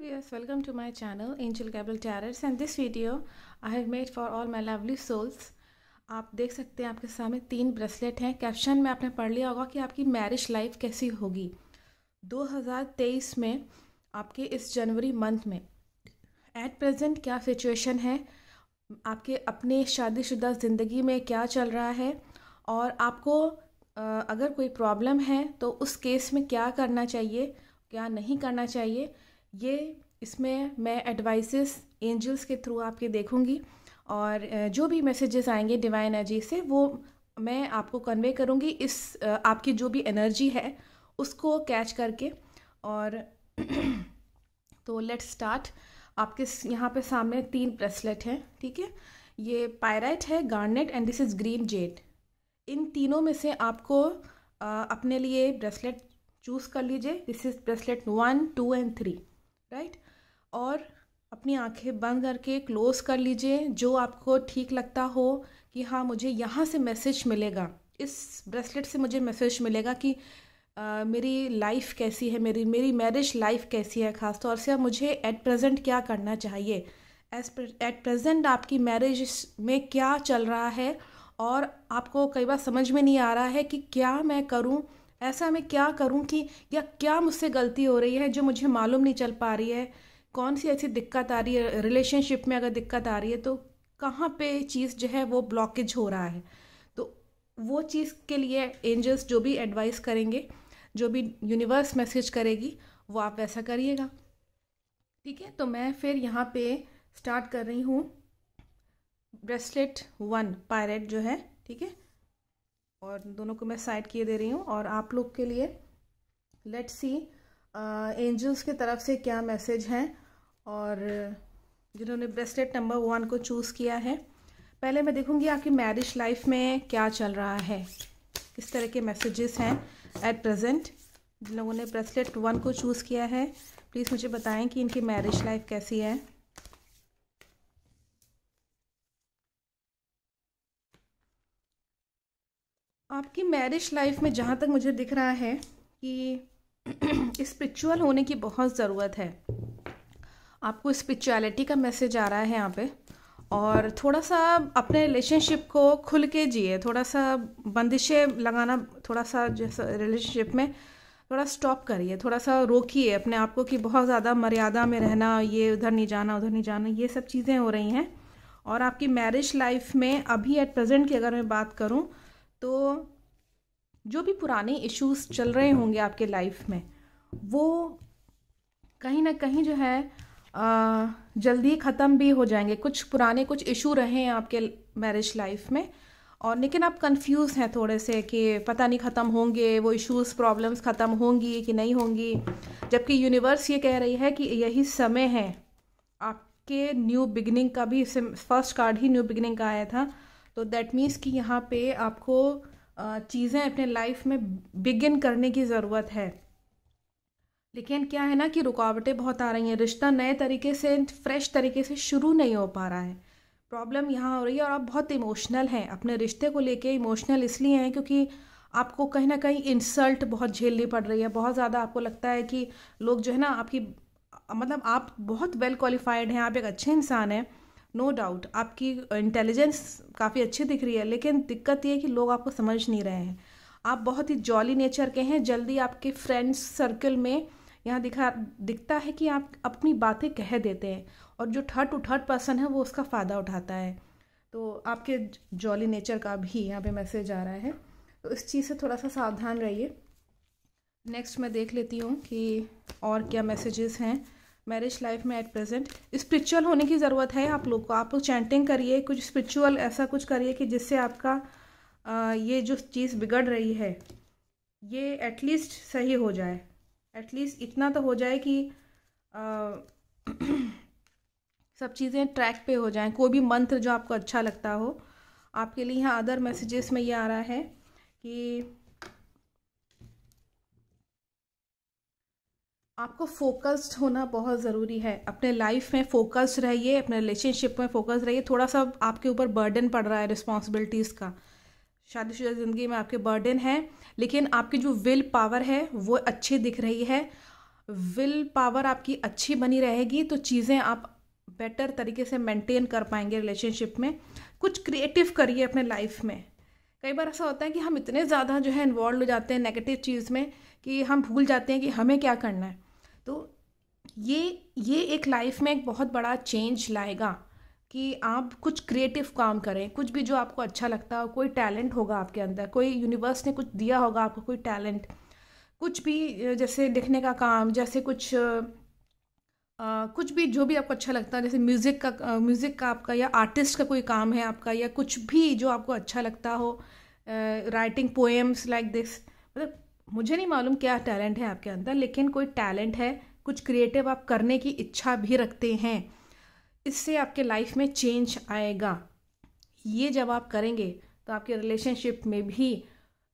viewers welcome to my channel angel gabriel tarot and this video i have made for all my lovely souls आप देख सकते हैं आपके सामने तीन ब्रेसलेट हैं कैप्शन में आपने पढ़ लिया होगा कि आपकी मैरिज लाइफ कैसी होगी 2023 में आपके इस जनवरी मंथ में एट प्रेजेंट क्या सिचुएशन है आपके अपने शादीशुदा ज़िंदगी में क्या चल रहा है और आपको अगर कोई प्रॉब्लम है तो उस केस में क्या करना चाहिए क्या नहीं करना चाहिए ये इसमें मैं एडवाइसेस एंजल्स के थ्रू आपके देखूँगी और जो भी मैसेजेस आएंगे डिवाइन एनर्जी से वो मैं आपको कन्वे करूँगी इस आपकी जो भी एनर्जी है उसको कैच करके और तो लेट्स स्टार्ट आपके यहाँ पे सामने तीन ब्रेसलेट हैं ठीक है ये पायराइट है garnet and this is green jade इन तीनों में से आपको आ, अपने लिए ब्रेसलेट चूज़ कर लीजिए this is bracelet one two and three right और अपनी आंखें बंद करके क्लोज़ कर लीजिए जो आपको ठीक लगता हो कि हाँ मुझे यहाँ से मैसेज मिलेगा इस ब्रेसलेट से मुझे मैसेज मिलेगा कि Uh, मेरी लाइफ कैसी है मेरी मेरी मैरिज लाइफ कैसी है ख़ास तौर से मुझे एट प्रेजेंट क्या करना चाहिए एज एट प्रेजेंट आपकी मैरिज में क्या चल रहा है और आपको कई बार समझ में नहीं आ रहा है कि क्या मैं करूं ऐसा मैं क्या करूं कि या क्या मुझसे गलती हो रही है जो मुझे मालूम नहीं चल पा रही है कौन सी ऐसी दिक्कत आ रही है रिलेशनशिप में अगर दिक्कत आ रही है तो कहाँ पे चीज़ जो है वो ब्लॉकेज हो रहा है तो वो चीज़ के लिए एंजल्स जो भी एडवाइस करेंगे जो भी यूनिवर्स मैसेज करेगी वो आप वैसा करिएगा ठीक है तो मैं फिर यहाँ पे स्टार्ट कर रही हूँ ब्रेसलेट वन पायरेट जो है ठीक है और दोनों को मैं साइड किए दे रही हूँ और आप लोग के लिए लेट सी एंजल्स की तरफ से क्या मैसेज हैं और जिन्होंने ब्रेसलेट नंबर वन को चूज़ किया है पहले मैं देखूँगी आपकी मैरिज लाइफ में क्या चल रहा है किस तरह के मैसेजेस हैं एट प्रेजेंट जिन लोगों ने ब्रेसलेट वन को चूज़ किया है प्लीज़ मुझे बताएं कि इनकी मैरिज लाइफ कैसी है आपकी मैरिज लाइफ में जहाँ तक मुझे दिख रहा है कि स्पिरिचुअल होने की बहुत ज़रूरत है आपको स्पिरिचुअलिटी का मैसेज आ रहा है यहाँ पे और थोड़ा सा अपने रिलेशनशिप को खुल के जिए थोड़ा सा बंदिशें लगाना थोड़ा सा जैसा रिलेशनशिप में थोड़ा स्टॉप करिए थोड़ा सा रोकिए अपने आप को कि बहुत ज़्यादा मर्यादा में रहना ये उधर नहीं जाना उधर नहीं जाना ये सब चीज़ें हो रही हैं और आपकी मैरिज लाइफ में अभी एट प्रेजेंट की अगर मैं बात करूँ तो जो भी पुराने इश्यूज चल रहे होंगे आपके लाइफ में वो कहीं ना कहीं जो है जल्दी ख़त्म भी हो जाएंगे कुछ पुराने कुछ इशू रहे हैं आपके मैरिज लाइफ में और लेकिन आप कंफ्यूज हैं थोड़े से कि पता नहीं ख़त्म होंगे वो इश्यूज प्रॉब्लम्स ख़त्म होंगी कि नहीं होंगी जबकि यूनिवर्स ये कह रही है कि यही समय है आपके न्यू बिगनिंग का भी फर्स्ट कार्ड ही न्यू बिगनिंग का आया था तो दैट मीन्स कि यहाँ पे आपको चीज़ें अपने लाइफ में बिगिन करने की ज़रूरत है लेकिन क्या है ना कि रुकावटें बहुत आ रही हैं रिश्ता नए तरीके से फ्रेश तरीके से शुरू नहीं हो पा रहा है प्रॉब्लम यहाँ हो रही है और आप बहुत इमोशनल हैं अपने रिश्ते को लेके इमोशनल इसलिए हैं क्योंकि आपको कहीं ना कहीं इंसल्ट बहुत झेलनी पड़ रही है बहुत ज़्यादा आपको लगता है कि लोग जो है ना आपकी मतलब आप बहुत वेल क्वालिफाइड हैं आप एक अच्छे इंसान हैं नो no डाउट आपकी इंटेलिजेंस काफ़ी अच्छी दिख रही है लेकिन दिक्कत ये है कि लोग आपको समझ नहीं रहे हैं आप बहुत ही जॉली नेचर के हैं जल्दी आपके फ्रेंड्स सर्कल में यहाँ दिखा दिखता है कि आप अपनी बातें कह देते हैं और जो थर्ड टू थर्ड पर्सन है वो उसका फ़ायदा उठाता है तो आपके जॉली नेचर का भी यहाँ पे मैसेज आ रहा है तो इस चीज़ से थोड़ा सा सावधान रहिए नेक्स्ट मैं देख लेती हूँ कि और क्या मैसेजेस हैं मैरिज लाइफ में एट प्रेजेंट स्पिरिचुअल होने की ज़रूरत है आप लोग को आप लोग चैंटिंग करिए कुछ स्पिरिचुअल ऐसा कुछ करिए कि जिससे आपका आ, ये जो चीज़ बिगड़ रही है ये एटलीस्ट सही हो जाए एटलीस्ट इतना तो हो जाए कि आ, सब चीज़ें ट्रैक पे हो जाएं कोई भी मंत्र जो आपको अच्छा लगता हो आपके लिए यहाँ अदर मैसेजेस में ये आ रहा है कि आपको फोकस्ड होना बहुत ज़रूरी है अपने लाइफ में फोकस्ड रहिए अपने रिलेशनशिप में फोकस रहिए थोड़ा सा आपके ऊपर बर्डन पड़ रहा है रिस्पॉन्सिबिलिटीज़ का शादीशुदा ज़िंदगी में आपके बर्डन है लेकिन आपकी जो विल पावर है वो अच्छी दिख रही है विल पावर आपकी अच्छी बनी रहेगी तो चीज़ें आप बेटर तरीके से मेंटेन कर पाएंगे रिलेशनशिप में कुछ क्रिएटिव करिए अपने लाइफ में कई बार ऐसा होता है कि हम इतने ज़्यादा जो है इन्वॉल्व हो जाते हैं नेगेटिव चीज़ में कि हम भूल जाते हैं कि हमें क्या करना है तो ये ये एक लाइफ में एक बहुत बड़ा चेंज लाएगा कि आप कुछ क्रिएटिव काम करें कुछ भी जो आपको अच्छा लगता हो कोई टैलेंट होगा आपके अंदर कोई यूनिवर्स ने कुछ दिया होगा आपको कोई टैलेंट कुछ भी जैसे लिखने का काम जैसे कुछ आ, कुछ भी जो भी आपको अच्छा लगता है जैसे म्यूज़िक का म्यूज़िक का आपका या आर्टिस्ट का कोई काम है आपका या कुछ भी जो आपको अच्छा लगता हो राइटिंग पोएम्स लाइक दिस मतलब मुझे नहीं मालूम क्या टैलेंट है आपके अंदर लेकिन कोई टैलेंट है कुछ क्रिएटिव आप करने की इच्छा भी रखते हैं इससे आपके लाइफ में चेंज आएगा ये जब आप करेंगे तो आपके रिलेशनशिप में भी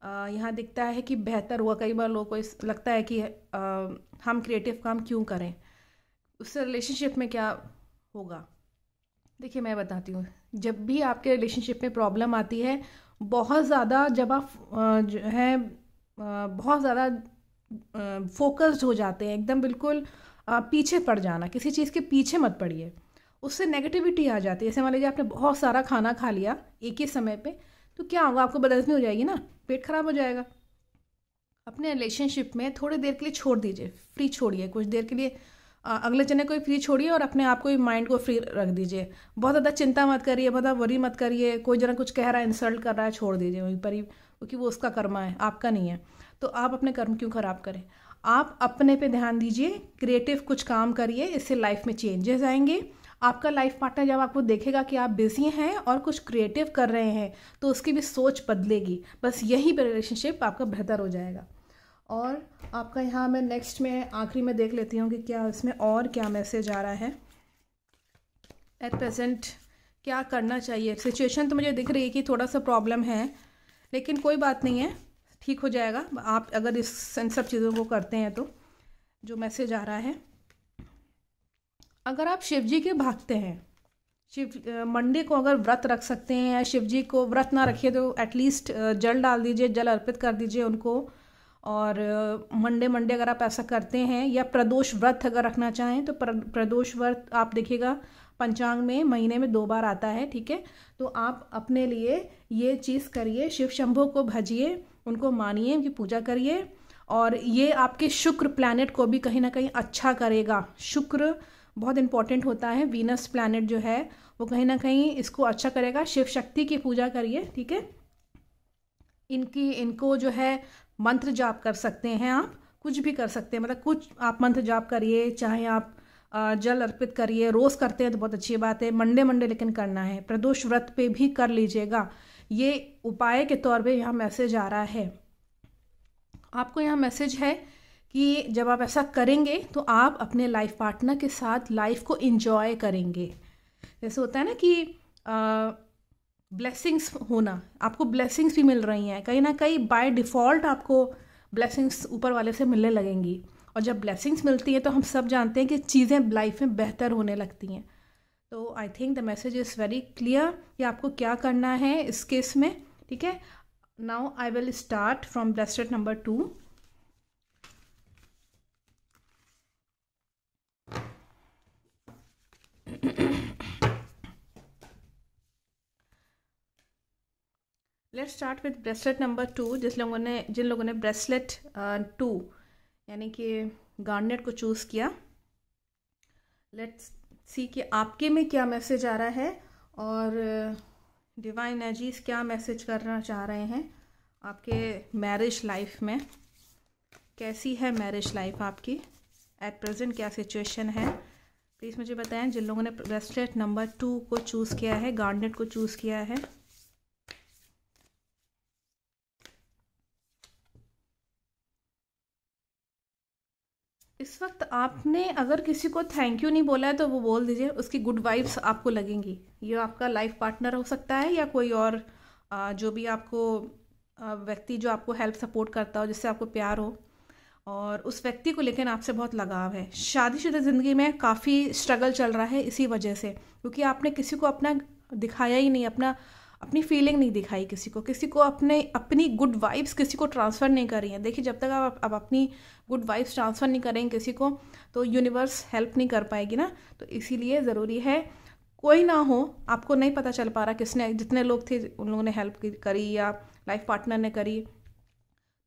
यहाँ दिखता है कि बेहतर हुआ कई बार लोगों को लगता है कि आ, हम क्रिएटिव काम क्यों करें उससे रिलेशनशिप में क्या होगा देखिए मैं बताती हूँ जब भी आपके रिलेशनशिप में प्रॉब्लम आती है बहुत ज़्यादा जब आप जो है बहुत ज़्यादा फोकस्ड हो जाते हैं एकदम बिल्कुल पीछे पड़ जाना किसी चीज़ के पीछे मत पड़िए उससे नेगेटिविटी आ जाती है जैसे मान लीजिए आपने बहुत सारा खाना खा लिया एक ही समय पे तो क्या होगा आपको बदलती हो जाएगी ना पेट खराब हो जाएगा अपने रिलेशनशिप में थोड़ी देर के लिए छोड़ दीजिए फ्री छोड़िए कुछ देर के लिए अगले जने को फ्री छोड़िए और अपने आप को माइंड को फ्री रख दीजिए बहुत ज़्यादा चिंता मत करिए बहुत ज़्यादा वरी मत करिए कोई जना कुछ कह रहा है इंसल्ट कर रहा है छोड़ दीजिए वहीं पर ही क्योंकि वो उसका कर्म है आपका नहीं है तो आप अपने कर्म क्यों खराब करें आप अपने पे ध्यान दीजिए क्रिएटिव कुछ काम करिए इससे लाइफ में चेंजेस आएंगे आपका लाइफ पार्टनर जब आपको देखेगा कि आप बिजी हैं और कुछ क्रिएटिव कर रहे हैं तो उसकी भी सोच बदलेगी बस यही रिलेशनशिप आपका बेहतर हो जाएगा और आपका यहाँ मैं नेक्स्ट में आखिरी में देख लेती हूँ कि क्या इसमें और क्या मैसेज आ रहा है एट प्रेजेंट क्या करना चाहिए सिचुएशन तो मुझे दिख रही है कि थोड़ा सा प्रॉब्लम है लेकिन कोई बात नहीं है ठीक हो जाएगा आप अगर इस इन सब चीज़ों को करते हैं तो जो मैसेज आ रहा है अगर आप शिव जी के भागते हैं शिव मंडे को अगर व्रत रख सकते हैं या शिव जी को व्रत ना रखिए तो एटलीस्ट जल डाल दीजिए जल अर्पित कर दीजिए उनको और मंडे मंडे अगर आप ऐसा करते हैं या प्रदोष व्रत अगर रखना चाहें तो प्रदोष व्रत आप देखिएगा पंचांग में महीने में दो बार आता है ठीक है तो आप अपने लिए ये चीज़ करिए शिव शंभो को भजिए उनको मानिए उनकी पूजा करिए और ये आपके शुक्र प्लानट को भी कहीं ना कहीं अच्छा करेगा शुक्र बहुत इंपॉर्टेंट होता है वीनस प्लानट जो है वो कहीं ना कहीं इसको अच्छा करेगा शिव शक्ति की पूजा करिए ठीक है इनकी इनको जो है मंत्र जाप कर सकते हैं आप कुछ भी कर सकते हैं मतलब कुछ आप मंत्र जाप करिए चाहे आप जल अर्पित करिए रोज़ करते हैं तो बहुत अच्छी बात है मंडे मंडे लेकिन करना है प्रदोष व्रत पे भी कर लीजिएगा ये उपाय के तौर पे यहाँ मैसेज आ रहा है आपको यहाँ मैसेज है कि जब आप ऐसा करेंगे तो आप अपने लाइफ पार्टनर के साथ लाइफ को इन्जॉय करेंगे जैसे होता है ना कि ब्लेसिंग्स होना आपको ब्लेसिंग्स भी मिल रही हैं कहीं ना कहीं बाय डिफ़ॉल्ट आपको ब्लेसिंग्स ऊपर वाले से मिलने लगेंगी और जब ब्लेसिंग्स मिलती हैं तो हम सब जानते हैं कि चीज़ें लाइफ में बेहतर होने लगती हैं तो I think the message is very clear कि आपको क्या करना है इस केस में ठीक है now I will start from bracelet number two let's start with bracelet number two जिस लोगों ने जिन लोगों ने ब्रेसलेट टू uh, यानी कि गार्नेट को चूज़ किया लेट्स सी कि आपके में क्या मैसेज आ रहा है और डिवाइन एजीज क्या मैसेज करना चाह रहे हैं आपके मैरिज लाइफ में कैसी है मैरिज लाइफ आपकी एट प्रेजेंट क्या सिचुएशन है प्लीज़ मुझे बताएं जिन लोगों ने ब्रेस्टलेट नंबर टू को चूज़ किया है गार्डनेट को चूज़ किया है इस वक्त आपने अगर किसी को थैंक यू नहीं बोला है तो वो बोल दीजिए उसकी गुड वाइब्स आपको लगेंगी ये आपका लाइफ पार्टनर हो सकता है या कोई और जो भी आपको व्यक्ति जो आपको हेल्प सपोर्ट करता हो जिससे आपको प्यार हो और उस व्यक्ति को लेकिन आपसे बहुत लगाव है शादीशुदा ज़िंदगी में काफ़ी स्ट्रगल चल रहा है इसी वजह से क्योंकि आपने किसी को अपना दिखाया ही नहीं अपना अपनी फीलिंग नहीं दिखाई किसी को किसी को अपने अपनी गुड वाइब्स किसी को ट्रांसफ़र नहीं कर रही हैं देखिए जब तक आप आप अपनी गुड वाइब्स ट्रांसफ़र नहीं करेंगे किसी को तो यूनिवर्स हेल्प नहीं कर पाएगी ना तो इसीलिए ज़रूरी है कोई ना हो आपको नहीं पता चल पा रहा किसने जितने लोग थे उन लोगों ने हेल्प करी या लाइफ पार्टनर ने करी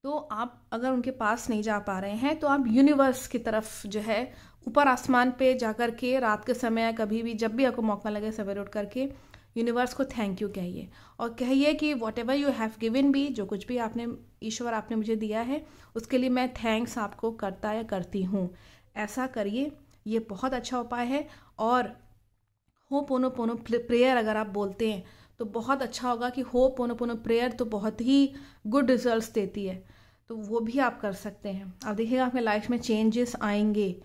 तो आप अगर उनके पास नहीं जा पा रहे हैं तो आप यूनिवर्स की तरफ जो है ऊपर आसमान पे जा के रात के समय कभी भी जब भी आपको मौका लगे सवेरे उठ करके यूनिवर्स को थैंक यू कहिए और कहिए कि whatever you have given भी जो कुछ भी आपने ईश्वर आपने मुझे दिया है उसके लिए मैं थैंक्स आपको करता या करती हूँ ऐसा करिए ये बहुत अच्छा उपाय है और हो पोनो पोनो प्रेयर अगर आप बोलते हैं तो बहुत अच्छा होगा कि हो पोनो पोनो प्रेयर तो बहुत ही गुड रिजल्ट देती है तो वो भी आप कर सकते हैं आप देखिएगा आपके लाइफ में चेंजेस आएंगे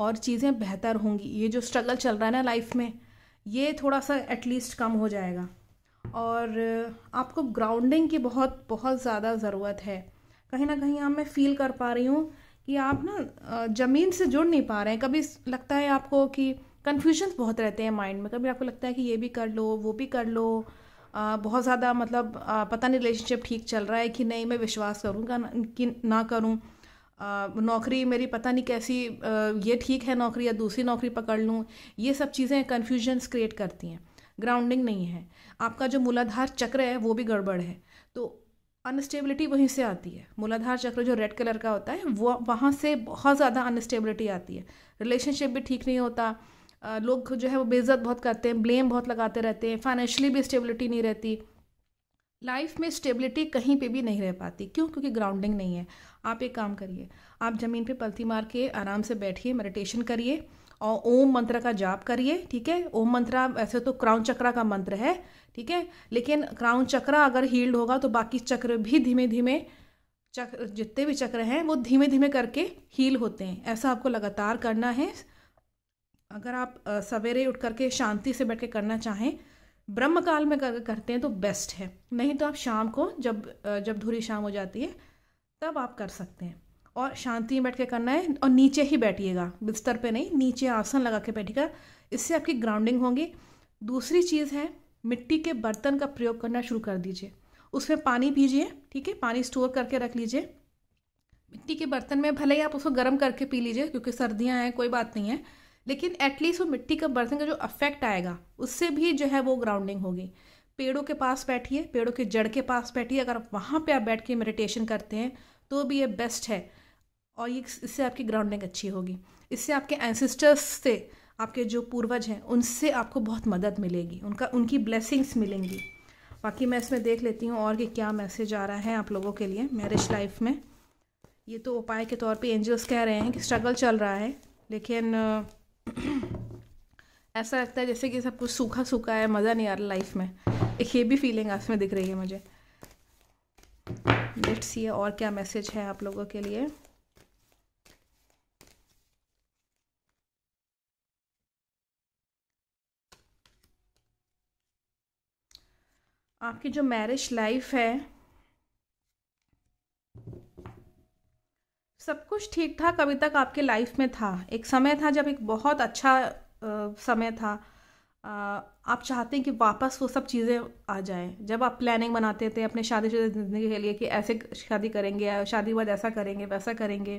और चीज़ें बेहतर होंगी ये जो स्ट्रगल चल रहा है ना लाइफ में ये थोड़ा सा एटलीस्ट कम हो जाएगा और आपको ग्राउंडिंग की बहुत बहुत ज़्यादा ज़रूरत है कहीं ना कहीं आप मैं फील कर पा रही हूँ कि आप ना ज़मीन से जुड़ नहीं पा रहे हैं कभी लगता है आपको कि कन्फ्यूजन्स बहुत रहते हैं माइंड में कभी आपको लगता है कि ये भी कर लो वो भी कर लो आ, बहुत ज़्यादा मतलब आ, पता नहीं रिलेशनशिप ठीक चल रहा है कि नहीं मैं विश्वास करूँगा कि ना करूँ नौकरी मेरी पता नहीं कैसी ये ठीक है नौकरी या दूसरी नौकरी पकड़ लूँ ये सब चीज़ें कन्फ्यूजन्स क्रिएट करती हैं ग्राउंडिंग नहीं है आपका जो मूलाधार चक्र है वो भी गड़बड़ है तो अनस्टेबिलिटी वहीं से आती है मूलाधार चक्र जो रेड कलर का होता है वो वहाँ से बहुत ज़्यादा अनस्टेबिलिटी आती है रिलेशनशिप भी ठीक नहीं होता लोग जो है वो बेइज्जत बहुत करते हैं ब्लेम बहुत लगाते रहते हैं फाइनेंशियली भी स्टेबिलिटी नहीं रहती लाइफ में स्टेबिलिटी कहीं पे भी नहीं रह पाती क्यों क्योंकि ग्राउंडिंग नहीं है आप एक काम करिए आप ज़मीन पे पलथी मार के आराम से बैठिए मेडिटेशन करिए और ओम मंत्र का जाप करिए ठीक है ओम मंत्र वैसे तो क्राउन चक्रा का मंत्र है ठीक है लेकिन क्राउन चक्रा अगर हील्ड होगा तो बाकी चक्र भी धीमे धीमे चक्र जितने भी चक्र हैं वो धीमे धीमे करके हील होते हैं ऐसा आपको लगातार करना है अगर आप सवेरे उठ करके शांति से बैठ के करना चाहें ब्रह्म काल में कर, करते हैं तो बेस्ट है नहीं तो आप शाम को जब जब धूरी शाम हो जाती है तब आप कर सकते हैं और शांति में बैठ के करना है और नीचे ही बैठिएगा बिस्तर पे नहीं नीचे आसन लगा के बैठिएगा इससे आपकी ग्राउंडिंग होगी दूसरी चीज़ है मिट्टी के बर्तन का प्रयोग करना शुरू कर दीजिए उसमें पानी पीजिए ठीक है पानी स्टोर करके रख लीजिए मिट्टी के बर्तन में भले ही आप उसको गर्म करके पी लीजिए क्योंकि सर्दियाँ हैं कोई बात नहीं है लेकिन एटलीस्ट वो मिट्टी का बर्तन का जो अफेक्ट आएगा उससे भी जो है वो ग्राउंडिंग होगी पेड़ों के पास बैठिए पेड़ों के जड़ के पास बैठिए अगर आप वहाँ पर आप बैठ के मेडिटेशन करते हैं तो भी ये बेस्ट है और ये इससे आपकी ग्राउंडिंग अच्छी होगी इससे आपके एंसिस्टर्स से आपके जो पूर्वज हैं उनसे आपको बहुत मदद मिलेगी उनका उनकी ब्लेसिंग्स मिलेंगी बाकी मैं इसमें देख लेती हूँ और कि क्या मैसेज आ रहा है आप लोगों के लिए मैरिज लाइफ में ये तो उपाय के तौर पे एंजल्स कह रहे हैं कि स्ट्रगल चल रहा है लेकिन ऐसा लगता है जैसे कि सब कुछ सूखा सूखा है मज़ा नहीं आ रहा लाइफ में एक ये भी फीलिंग इसमें दिख रही है मुझे लेट्स सी और क्या मैसेज है आप लोगों के लिए आपकी जो मैरिज लाइफ है सब कुछ ठीक ठाक अभी तक आपके लाइफ में था एक समय था जब एक बहुत अच्छा आ, समय था आ, आप चाहते हैं कि वापस वो सब चीज़ें आ जाएं जब आप प्लानिंग बनाते थे अपने शादी शुदा ज़िंदगी के लिए कि ऐसे शादी करेंगे या शादी बाद ऐसा करेंगे वैसा करेंगे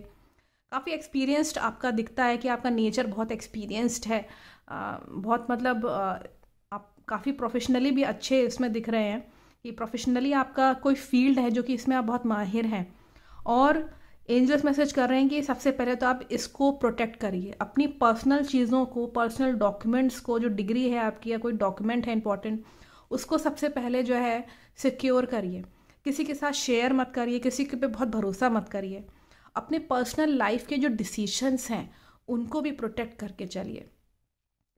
काफ़ी एक्सपीरियंस्ड आपका दिखता है कि आपका नेचर बहुत एक्सपीरियंस्ड है आ, बहुत मतलब आप काफ़ी प्रोफेशनली भी अच्छे इसमें दिख रहे हैं कि प्रोफेशनली आपका कोई फील्ड है जो कि इसमें आप बहुत माहिर हैं और एंजल्स मैसेज कर रहे हैं कि सबसे पहले तो आप इसको प्रोटेक्ट करिए अपनी पर्सनल चीज़ों को पर्सनल डॉक्यूमेंट्स को जो डिग्री है आपकी या कोई डॉक्यूमेंट है इंपॉर्टेंट उसको सबसे पहले जो है सिक्योर करिए किसी के साथ शेयर मत करिए किसी के पे बहुत भरोसा मत करिए अपने पर्सनल लाइफ के जो डिसीशंस हैं उनको भी प्रोटेक्ट करके चलिए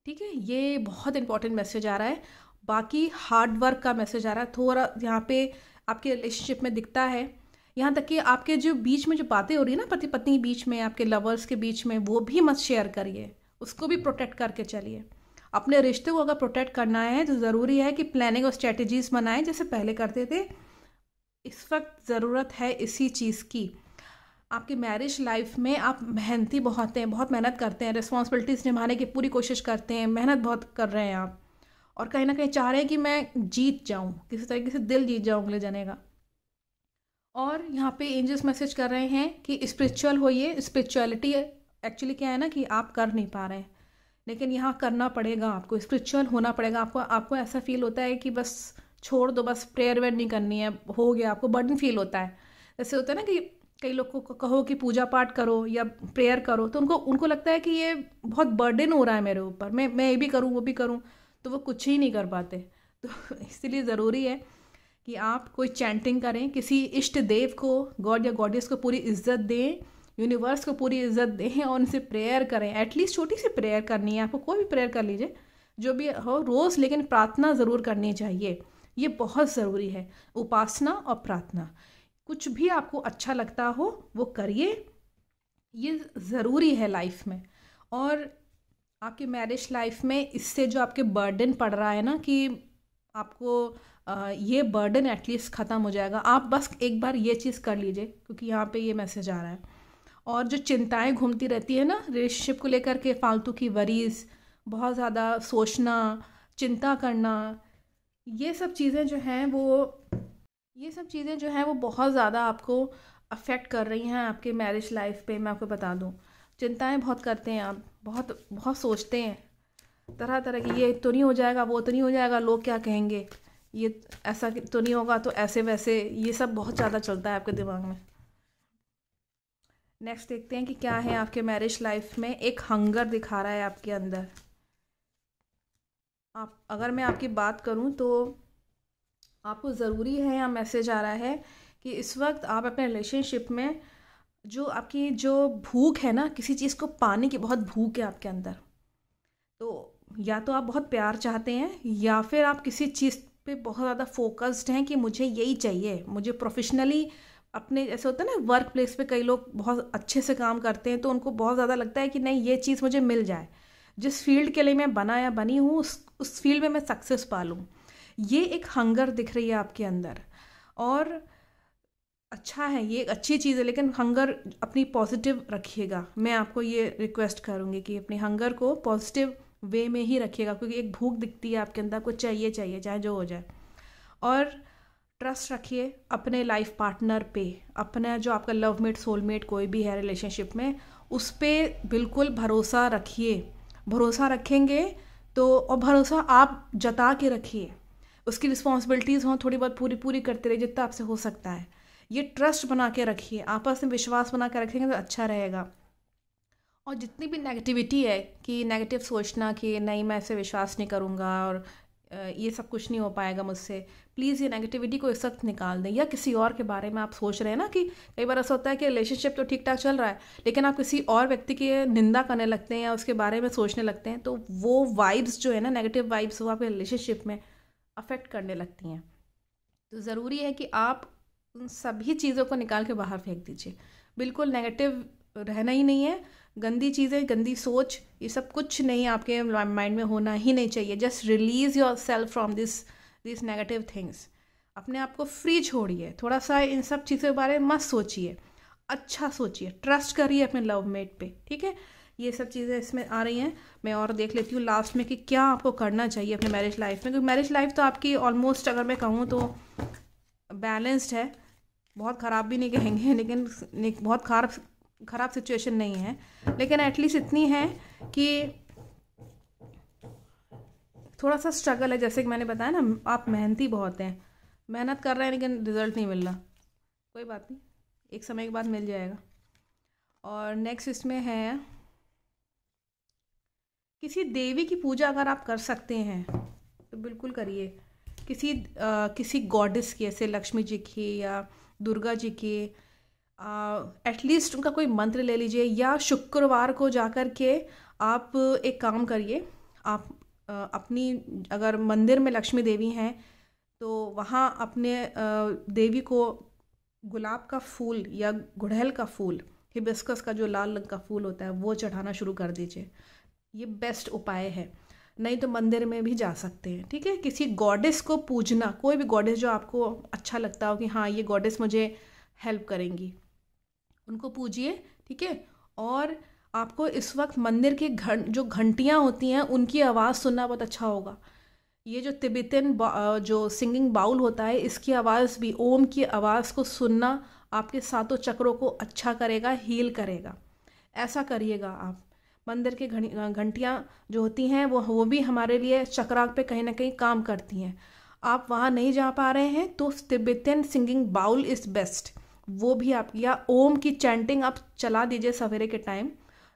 ठीक है ये बहुत इंपॉर्टेंट मैसेज आ रहा है बाकी हार्ड वर्क का मैसेज आ रहा है थोड़ा यहाँ पे आपके रिलेशनशिप में दिखता है यहाँ तक कि आपके जो बीच में जो बातें हो रही है ना पति पत्नी के बीच में आपके लवर्स के बीच में वो भी मत शेयर करिए उसको भी प्रोटेक्ट करके चलिए अपने रिश्ते को अगर प्रोटेक्ट करना है तो ज़रूरी है कि प्लानिंग और स्ट्रेटजीज बनाएं जैसे पहले करते थे इस वक्त ज़रूरत है इसी चीज़ की आपकी मैरिज लाइफ में आप मेहनती बहुत हैं बहुत मेहनत करते हैं रिस्पॉन्सिबिलिटीज़ निभाने की पूरी कोशिश करते हैं मेहनत बहुत कर रहे हैं आप और कहीं ना कहीं चाह रहे हैं कि मैं जीत जाऊँ किसी तरीके से दिल जीत जाऊँ अगले जाने का और यहाँ पे एंजल्स मैसेज कर रहे हैं कि स्पिरिचुअल होइए स्पिरिचुअलिटी एक्चुअली क्या है ना कि आप कर नहीं पा रहे हैं लेकिन यहाँ करना पड़ेगा आपको स्पिरिचुअल होना पड़ेगा आपको आपको ऐसा फील होता है कि बस छोड़ दो बस प्रेयर वेयर नहीं करनी है हो गया आपको बर्डन फील होता है जैसे होता है ना कि कई लोग को कहो कि पूजा पाठ करो या प्रेयर करो तो उनको उनको लगता है कि ये बहुत बर्डन हो रहा है मेरे ऊपर मैं मैं ये भी करूँ वो भी करूँ तो वो कुछ ही नहीं कर पाते तो इसलिए ज़रूरी है कि आप कोई चैंटिंग करें किसी इष्ट देव को गॉड या गॉडेस को पूरी इज्जत दें यूनिवर्स को पूरी इज्जत दें और उनसे प्रेयर करें एटलीस्ट छोटी सी प्रेयर करनी है आपको कोई भी प्रेयर कर लीजिए जो भी हो रोज़ लेकिन प्रार्थना ज़रूर करनी चाहिए ये बहुत ज़रूरी है उपासना और प्रार्थना कुछ भी आपको अच्छा लगता हो वो करिए ये ज़रूरी है लाइफ में और आपके मैरिज लाइफ में इससे जो आपके बर्डन पड़ रहा है ना कि आपको ये बर्डन एटलीस्ट ख़त्म हो जाएगा आप बस एक बार ये चीज़ कर लीजिए क्योंकि यहाँ पे ये मैसेज आ रहा है और जो चिंताएं घूमती रहती है ना रिलेशनशिप को लेकर के फालतू की वरीज बहुत ज़्यादा सोचना चिंता करना ये सब चीज़ें जो हैं वो ये सब चीज़ें जो हैं वो बहुत ज़्यादा आपको अफेक्ट कर रही हैं आपके मैरिज लाइफ पे मैं आपको बता दूँ चिंताएं बहुत करते हैं आप बहुत बहुत सोचते हैं तरह तरह की ये तो नहीं हो जाएगा वो तो नहीं हो जाएगा लोग क्या कहेंगे ये ऐसा तो नहीं होगा तो ऐसे वैसे ये सब बहुत ज़्यादा चलता है आपके दिमाग में नेक्स्ट देखते हैं कि क्या है आपके मैरिज लाइफ में एक हंगर दिखा रहा है आपके अंदर आप अगर मैं आपकी बात करूं तो आपको ज़रूरी है या मैसेज आ रहा है कि इस वक्त आप अपने रिलेशनशिप में जो आपकी जो भूख है ना किसी चीज़ को पाने की बहुत भूख है आपके अंदर तो या तो आप बहुत प्यार चाहते हैं या फिर आप किसी चीज़ पे बहुत ज़्यादा फोकस्ड हैं कि मुझे यही चाहिए मुझे प्रोफेशनली अपने जैसे होता है ना वर्क प्लेस पर कई लोग बहुत अच्छे से काम करते हैं तो उनको बहुत ज़्यादा लगता है कि नहीं ये चीज़ मुझे मिल जाए जिस फील्ड के लिए मैं बना या बनी हूँ उस उस फील्ड में मैं सक्सेस पा लूँ ये एक हंगर दिख रही है आपके अंदर और अच्छा है ये एक अच्छी चीज़ है लेकिन हंगर अपनी पॉजिटिव रखिएगा मैं आपको ये रिक्वेस्ट करूँगी कि अपनी हंगर को पॉजिटिव वे में ही रखिएगा क्योंकि एक भूख दिखती है आपके अंदर आपको चाहिए चाहिए चाहे जो हो जाए और ट्रस्ट रखिए अपने लाइफ पार्टनर पे अपना जो आपका लव मेट सोलमेट कोई भी है रिलेशनशिप में उस पर बिल्कुल भरोसा रखिए भरोसा रखेंगे तो और भरोसा आप जता के रखिए उसकी रिस्पॉन्सिबिलिटीज़ हों थोड़ी बहुत पूरी पूरी करते रहिए जितना आपसे हो सकता है ये ट्रस्ट बना के रखिए आपस में विश्वास बना के रखेंगे तो अच्छा रहेगा और जितनी भी नेगेटिविटी है कि नेगेटिव सोचना कि नहीं मैं ऐसे विश्वास नहीं करूँगा और ये सब कुछ नहीं हो पाएगा मुझसे प्लीज़ ये नेगेटिविटी को इस वक्त निकाल दें या किसी और के बारे में आप सोच रहे हैं ना कि कई बार ऐसा होता है कि रिलेशनशिप तो ठीक ठाक चल रहा है लेकिन आप किसी और व्यक्ति की निंदा करने लगते हैं या उसके बारे में सोचने लगते हैं तो वो वाइब्स जो है ना नेगेटिव वाइब्स वो आपके रिलेशनशिप में अफेक्ट करने लगती हैं तो ज़रूरी है कि आप उन सभी चीज़ों को निकाल के बाहर फेंक दीजिए बिल्कुल नेगेटिव रहना ही नहीं है गंदी चीज़ें गंदी सोच ये सब कुछ नहीं आपके माइंड में होना ही नहीं चाहिए just release yourself from this this negative things अपने आप को फ्री छोड़िए थोड़ा सा इन सब चीज़ों के बारे में मत सोचिए अच्छा सोचिए ट्रस्ट करिए अपने लव मेट पे ठीक है ये सब चीज़ें इसमें आ रही हैं मैं और देख लेती हूँ लास्ट में कि क्या आपको करना चाहिए अपने मैरिज लाइफ में क्योंकि मैरिज लाइफ तो आपकी ऑलमोस्ट अगर मैं कहूँ तो बैलेंस्ड है बहुत ख़राब भी नहीं कहेंगे लेकिन बहुत खराब ख़राब सिचुएशन नहीं है लेकिन एटलीस्ट इतनी है कि थोड़ा सा स्ट्रगल है जैसे कि मैंने बताया ना आप मेहनती बहुत हैं मेहनत कर रहे हैं लेकिन रिजल्ट नहीं मिल रहा कोई बात नहीं एक समय के बाद मिल जाएगा और नेक्स्ट इसमें है किसी देवी की पूजा अगर आप कर सकते हैं तो बिल्कुल करिए किसी आ, किसी गॉडेस की ऐसे लक्ष्मी जी की या दुर्गा जी की एटलीस्ट uh, उनका कोई मंत्र ले लीजिए या शुक्रवार को जा कर के आप एक काम करिए आप uh, अपनी अगर मंदिर में लक्ष्मी देवी हैं तो वहाँ अपने uh, देवी को गुलाब का फूल या गुड़हल का फूल हिबिस्कस का जो लाल रंग का फूल होता है वो चढ़ाना शुरू कर दीजिए ये बेस्ट उपाय है नहीं तो मंदिर में भी जा सकते हैं ठीक है किसी गॉडेस को पूजना कोई भी गॉडेस जो आपको अच्छा लगता हो कि हाँ ये गॉडेस मुझे हेल्प करेंगी उनको पूजिए ठीक है और आपको इस वक्त मंदिर के घं जो घंटियाँ होती हैं उनकी आवाज़ सुनना बहुत अच्छा होगा ये जो तिब्बतन जो सिंगिंग बाउल होता है इसकी आवाज़ भी ओम की आवाज़ को सुनना आपके सातों चक्रों को अच्छा करेगा हील करेगा ऐसा करिएगा आप मंदिर के घंटियाँ जो होती हैं वो वो भी हमारे लिए चक्राक पे कहीं ना कहीं काम करती हैं आप वहाँ नहीं जा पा रहे हैं तो Tibetan singing bowl is best वो भी आप या ओम की चैंटिंग आप चला दीजिए सवेरे के टाइम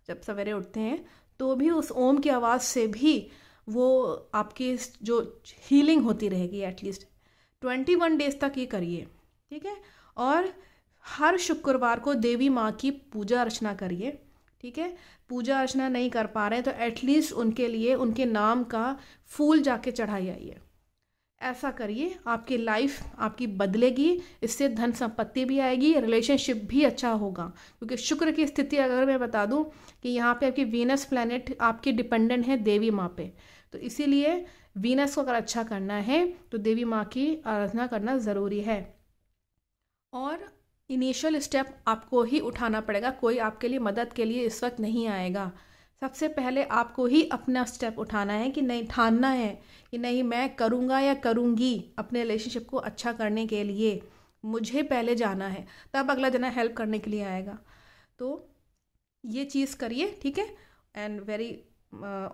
जब सवेरे उठते हैं तो भी उस ओम की आवाज़ से भी वो आपकी जो हीलिंग होती रहेगी एटलीस्ट ट्वेंटी वन डेज तक ये करिए ठीक है और हर शुक्रवार को देवी माँ की पूजा अर्चना करिए ठीक है पूजा अर्चना नहीं कर पा रहे हैं तो एटलीस्ट उनके लिए उनके नाम का फूल जाके चढ़ाई आइए ऐसा करिए आपकी लाइफ आपकी बदलेगी इससे धन संपत्ति भी आएगी रिलेशनशिप भी अच्छा होगा क्योंकि शुक्र की स्थिति अगर मैं बता दूं कि यहाँ पे आपकी वीनस प्लानट आपकी डिपेंडेंट है देवी माँ पे तो इसीलिए वीनस को अगर अच्छा करना है तो देवी माँ की आराधना करना ज़रूरी है और इनिशियल स्टेप आपको ही उठाना पड़ेगा कोई आपके लिए मदद के लिए इस वक्त नहीं आएगा सबसे पहले आपको ही अपना स्टेप उठाना है कि नहीं ठानना है कि नहीं मैं करूँगा या करूँगी अपने रिलेशनशिप को अच्छा करने के लिए मुझे पहले जाना है तब अगला जना हेल्प करने के लिए आएगा तो ये चीज़ करिए ठीक है and very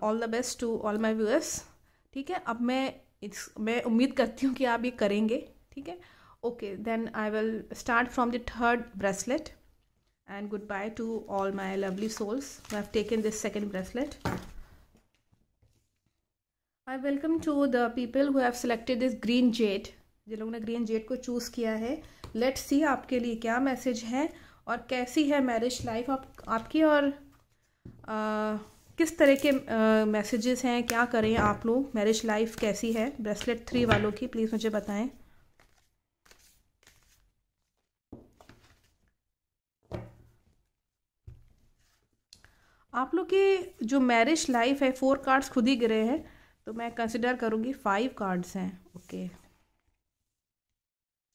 all the best to all my viewers ठीक है अब मैं इस मैं उम्मीद करती हूँ कि आप ये करेंगे ठीक है okay then I will start from the third bracelet and goodbye to all my lovely souls who have taken this second bracelet. I welcome to the people who have selected this green jade. jin logon ne green jade ko choose kiya hai let's see aapke liye kya message hai aur kaisi hai marriage life aap aapki aur किस तरह के messages uh, हैं क्या करें आप लोग marriage life कैसी है ब्रेसलेट थ्री वालों की प्लीज़ मुझे बताएं आप लोग के जो मैरिज लाइफ है फोर कार्ड्स खुद ही गिरे हैं तो मैं कंसिडर करूँगी फाइव कार्ड्स हैं ओके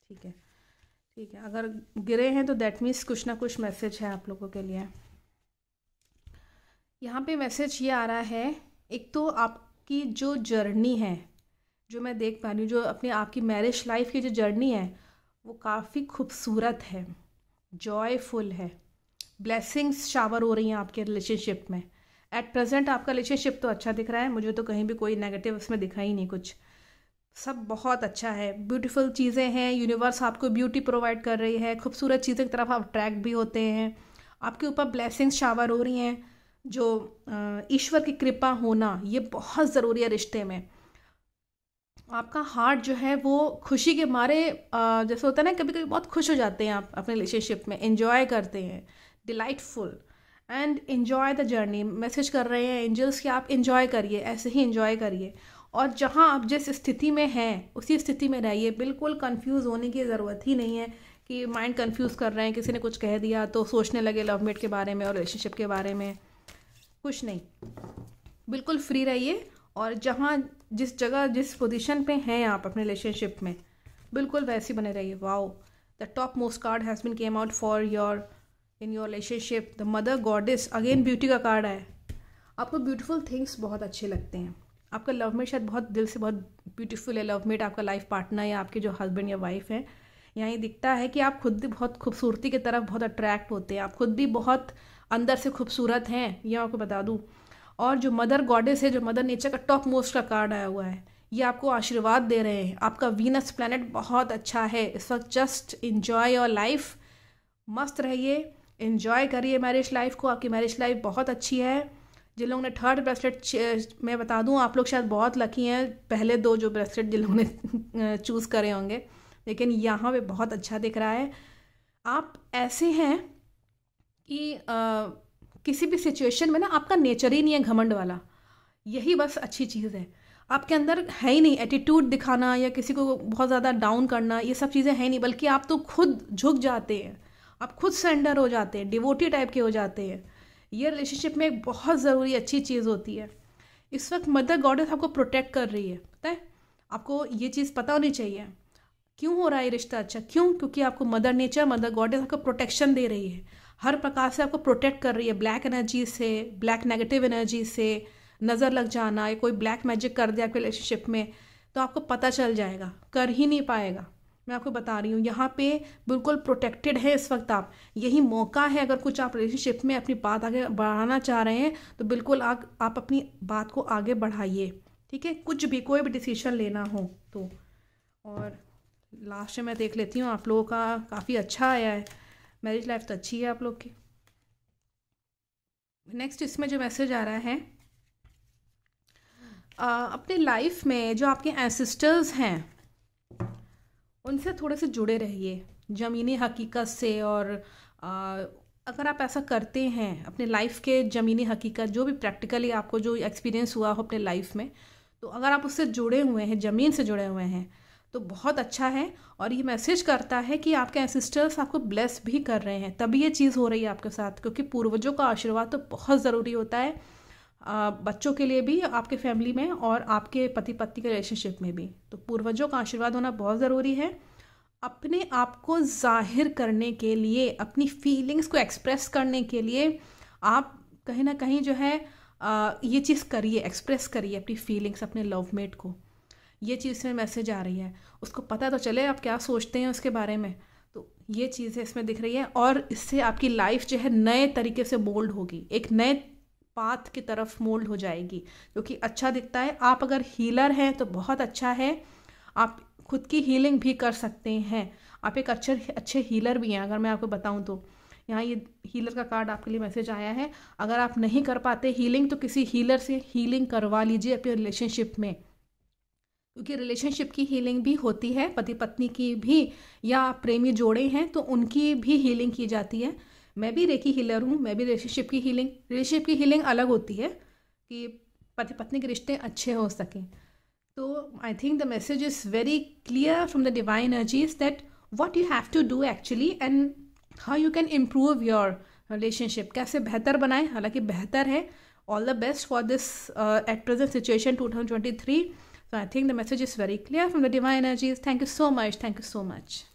ठीक है ठीक है अगर गिरे हैं तो दैट मीन्स कुछ ना कुछ मैसेज है आप लोगों के लिए यहाँ पे मैसेज ये आ रहा है एक तो आपकी जो जर्नी है जो मैं देख पा रही हूँ जो अपने आपकी मैरिज लाइफ की जो जर्नी है वो काफ़ी खूबसूरत है जॉयफुल है ब्लेसिंग्स शावर हो रही हैं आपके रिलेशनशिप में एट प्रेजेंट आपका रिलेशनशिप तो अच्छा दिख रहा है मुझे तो कहीं भी कोई नेगेटिव उसमें दिखा ही नहीं कुछ सब बहुत अच्छा है ब्यूटीफुल चीज़ें हैं यूनिवर्स आपको ब्यूटी प्रोवाइड कर रही है खूबसूरत चीज़ों की तरफ आप अट्रैक्ट भी होते हैं आपके ऊपर ब्लेसिंग्स शावर हो रही हैं जो ईश्वर की कृपा होना ये बहुत ज़रूरी है रिश्ते में आपका हार्ट जो है वो खुशी के मारे जैसे होता है ना कभी कभी बहुत खुश हो जाते हैं आप अपने रिलेशनशिप में इन्जॉय करते हैं delightful and enjoy the journey message कर रहे हैं एंजल्स कि आप इन्जॉय करिए ऐसे ही इन्जॉय करिए और जहाँ आप जिस स्थिति में हैं उसी स्थिति में रहिए बिल्कुल कंफ्यूज होने की ज़रूरत ही नहीं है कि माइंड कंफ्यूज कर रहे हैं किसी ने कुछ कह दिया तो सोचने लगे लव मेट के बारे में और रिलेशनशिप के बारे में कुछ नहीं बिल्कुल फ्री रहिए और जहाँ जिस जगह जिस पोजिशन पर हैं आप अपने रिलेशनशिप में बिल्कुल वैसी बने रहिए wow the top most card has been came out for your in your relationship the mother goddess again beauty का कार्ड आया आपको ब्यूटीफुल थिंग्स बहुत अच्छे लगते हैं आपका लव मेट शायद बहुत दिल से बहुत ब्यूटीफुल है लव मेट आपका लाइफ पार्टनर या आपके जो हस्बैंड या वाइफ है यहाँ ये दिखता है कि आप खुद भी बहुत खूबसूरती की तरफ बहुत अट्रैक्ट होते हैं आप खुद भी बहुत अंदर से खूबसूरत हैं ये आपको बता दूँ और जो मदर गॉडेस है जो मदर नेचर का टॉप मोस्ट का कार्ड आया हुआ है ये आपको आशीर्वाद दे रहे हैं आपका वीनस प्लानट बहुत अच्छा है इस वक्त जस्ट इन्जॉय योर लाइफ मस्त रहिए इन्जॉय करिए मैरिज लाइफ को आपकी मैरिज लाइफ बहुत अच्छी है जिन लोगों ने थर्ड ब्रेसलेट मैं बता दूं आप लोग शायद बहुत लकी हैं पहले दो जो ब्रेसलेट जिन लोगों ने चूज़ करे होंगे लेकिन यहाँ पे बहुत अच्छा दिख रहा है आप ऐसे हैं कि आ, किसी भी सिचुएशन में ना आपका नेचर ही नहीं है घमंड वाला यही बस अच्छी चीज़ है आपके अंदर है ही नहीं एटीट्यूड दिखाना या किसी को बहुत ज़्यादा डाउन करना ये सब चीज़ें हैं नहीं बल्कि आप तो खुद झुक जाते हैं आप खुद सरेंडर हो जाते हैं डिवोटी टाइप के हो जाते हैं ये रिलेशनशिप में एक बहुत ज़रूरी अच्छी चीज़ होती है इस वक्त मदर गॉडेस आपको प्रोटेक्ट कर रही है पता है आपको ये चीज़ पता होनी चाहिए क्यों हो रहा है रिश्ता अच्छा क्यों क्योंकि आपको मदर नेचर मदर गॉडेस आपको प्रोटेक्शन दे रही है हर प्रकार से आपको प्रोटेक्ट कर रही है ब्लैक एनर्जी से ब्लैक नेगेटिव एनर्जी से नज़र लग जाना या कोई ब्लैक मैजिक कर दे आपके रिलेशनशिप में तो आपको पता चल जाएगा कर ही नहीं पाएगा मैं आपको बता रही हूँ यहाँ पे बिल्कुल प्रोटेक्टेड है इस वक्त आप यही मौका है अगर कुछ आप रिलेशनशिप में अपनी बात आगे बढ़ाना चाह रहे हैं तो बिल्कुल आ, आप अपनी बात को आगे बढ़ाइए ठीक है कुछ भी कोई भी डिसीजन लेना हो तो और लास्ट में मैं देख लेती हूँ आप लोगों का काफ़ी अच्छा आया है मैरिज लाइफ तो अच्छी है आप लोग की नेक्स्ट इसमें जो मैसेज आ रहा है आ, अपने लाइफ में जो आपके एंसिस्टर्स हैं उनसे थोड़े से जुड़े रहिए ज़मीनी हकीकत से और आ, अगर आप ऐसा करते हैं अपने लाइफ के ज़मीनी हकीकत जो भी प्रैक्टिकली आपको जो एक्सपीरियंस हुआ हो अपने लाइफ में तो अगर आप उससे जुड़े हुए हैं ज़मीन से जुड़े हुए हैं तो बहुत अच्छा है और ये मैसेज करता है कि आपके एंसिस्टर्स आपको ब्लेस भी कर रहे हैं तभी ये चीज़ हो रही है आपके साथ क्योंकि पूर्वजों का आशीर्वाद तो बहुत ज़रूरी होता है बच्चों के लिए भी आपके फैमिली में और आपके पति पत्नी के रिलेशनशिप में भी तो पूर्वजों का आशीर्वाद होना बहुत ज़रूरी है अपने आप को जाहिर करने के लिए अपनी फीलिंग्स को एक्सप्रेस करने के लिए आप कहीं ना कहीं जो है ये चीज़ करिए एक्सप्रेस करिए अपनी फीलिंग्स अपने लव मेट को ये चीज़ इसमें मैसेज आ रही है उसको पता तो चले आप क्या सोचते हैं उसके बारे में तो ये चीज़ें इसमें दिख रही है और इससे आपकी लाइफ जो है नए तरीके से बोल्ड होगी एक नए पाथ की तरफ मोल्ड हो जाएगी क्योंकि अच्छा दिखता है आप अगर हीलर हैं तो बहुत अच्छा है आप खुद की हीलिंग भी कर सकते हैं आप एक अच्छे अच्छे हीलर भी हैं अगर मैं आपको बताऊं तो यहाँ ये हीलर का कार्ड आपके लिए मैसेज आया है अगर आप नहीं कर पाते हीलिंग तो किसी हीलर से हीलिंग करवा लीजिए अपने रिलेशनशिप में क्योंकि रिलेशनशिप की हीलिंग भी होती है पति पत्नी की भी या प्रेमी जोड़े हैं तो उनकी भी हीलिंग की जाती है मैं भी रेकी हीलर हूँ मैं भी रिलेशनशिप की हीलिंग रिलेशनशिप की हीलिंग अलग होती है कि पति पत्नी के रिश्ते अच्छे हो सकें तो I think the message is very clear from the divine energy is that what you have to do actually and how you can improve your relationship कैसे बेहतर बनाएं हालांकि बेहतर है all the best for this at present situation two thousand twenty three so I think the message is very clear from the divine energies. Thank you so much thank you so much